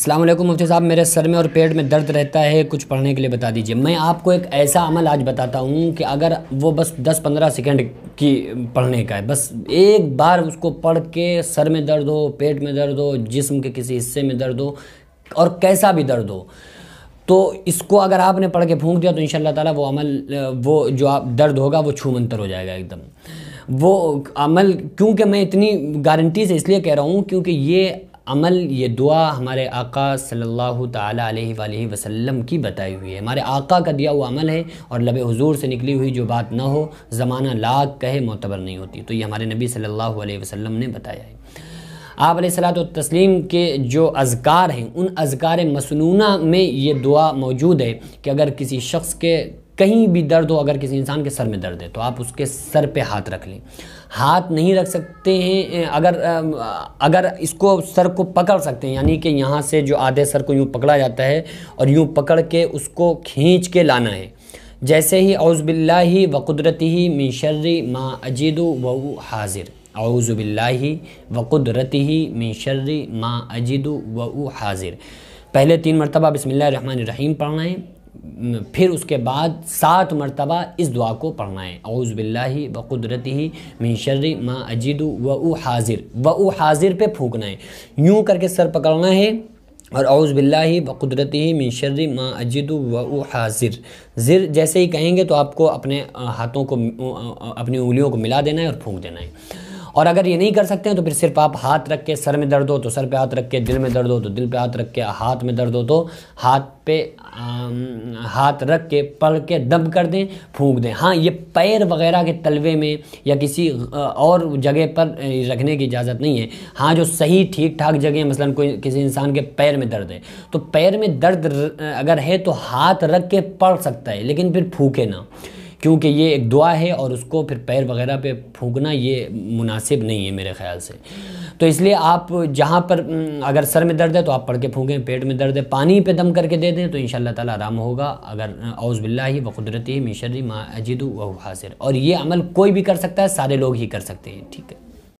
असलम मुफ्ती साहब मेरे सर में और पेट में दर्द रहता है कुछ पढ़ने के लिए बता दीजिए मैं आपको एक ऐसा अमल आज बताता हूँ कि अगर वो बस 10-15 सेकंड की पढ़ने का है बस एक बार उसको पढ़ के सर में दर्द हो पेट में दर्द हो जिस्म के किसी हिस्से में दर्द हो और कैसा भी दर्द हो तो इसको अगर आपने पढ़ के फूँक दिया तो इन ताला वो अमल वो जो आप दर्द होगा वो छूमंतर हो जाएगा एकदम वो अमल क्योंकि मैं इतनी गारंटी से इसलिए कह रहा हूँ क्योंकि ये अमल ये दुआ हमारे आका सल्लल्लाहु ताला अलैहि वसल्लम की बताई हुई है हमारे आका का दिया हुआ अमल है और लब हुजूर से निकली हुई जो बात ना हो ज़माना लाख कहे मोतबर नहीं होती तो ये हमारे नबी सल्लल्लाहु अलैहि वसल्लम ने बताया है आप सलात तस्लीम के जो अजकार हैं उन अजकार मसनूना में ये दुआ मौजूद है कि अगर किसी शख्स के कहीं भी दर्द हो अगर किसी इंसान के सर में दर्द है तो आप उसके सर पे हाथ रख लें हाथ नहीं रख सकते हैं अगर अगर इसको सर को पकड़ सकते हैं यानी कि यहाँ से जो आधे सर को यूँ पकड़ा जाता है और यूँ पकड़ के उसको खींच के लाना है जैसे ही अउज़बिल्ला व कुदरती ही मिशर्री माँ अजीद व हाजिर अउज़बिल्ला व कुदरती ही मिशर्री माँ अजीद व हाजिर पहले तीन मरतबा बसमिल्ल पढ़ना है फिर उसके बाद सात मरतबा इस दुआ को पढ़ना है अउज़बिल्ला बक़ुदरती ही मिनशर्री माँ अजीद व उ हाजिर व उ हाजिर पे फूकना है यूँ करके सर पकड़ना है और अउज़बिल्ला बुदरती ही मिनशर्री माँ अजीद व उ हाजिर ज़िर जैसे ही कहेंगे तो आपको अपने हाथों को अपनी उंगलियों को मिला देना है और फूँक देना है और अगर ये नहीं कर सकते हैं तो फिर सिर्फ आप हाथ रख के सर में दर्द हो तो सर पे हाथ रख के दिल में दर्द हो तो दिल पे हाथ रख के हाथ में दर्द हो तो हाथ पे आ, हाथ रख के पड़ के दब कर दें फूंक दें हाँ ये पैर वगैरह के तलवे में या किसी और जगह पर रखने की इजाज़त नहीं है हाँ जो सही ठीक ठाक जगह मसलन कोई किसी इंसान के पैर में दर्द है तो पैर में दर्द अगर है तो हाथ रख के पड़ सकता है लेकिन फिर फूके ना क्योंकि ये एक दुआ है और उसको फिर पैर वगैरह पे फूकना ये मुनासिब नहीं है मेरे ख्याल से तो इसलिए आप जहाँ पर अगर सर में दर्द है तो आप पढ़ के फूकें पेट में दर्द है पानी पे दम करके दे दें तो इन ताला आराम होगा अगर औज़बिल्ला ही व कुदरती माँ अजीद व हासिर और ये अमल कोई भी कर सकता है सारे लोग ही कर सकते हैं ठीक है